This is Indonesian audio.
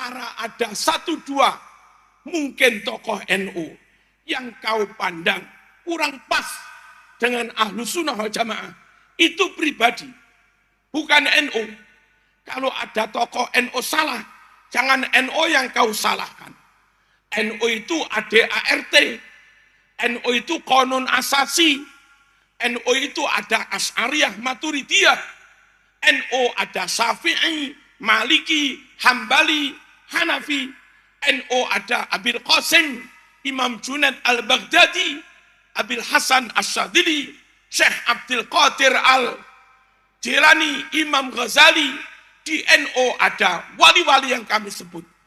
perkara ada satu dua mungkin tokoh NU yang kau pandang kurang pas dengan ahlu sunnah wal jamaah itu pribadi bukan NU kalau ada tokoh NU salah jangan NU yang kau salahkan NU itu ADART NU itu konon asasi NU itu ada As'ariyah Maturidiyah NU ada Syafi'i Maliki Hambali Hanafi, NO ada Abil Qasim, Imam Junaid Al-Baghdadi, Abil Hasan as Syekh Abdul Qadir Al-Jilani, Imam Ghazali, di NO ada wali-wali yang kami sebut.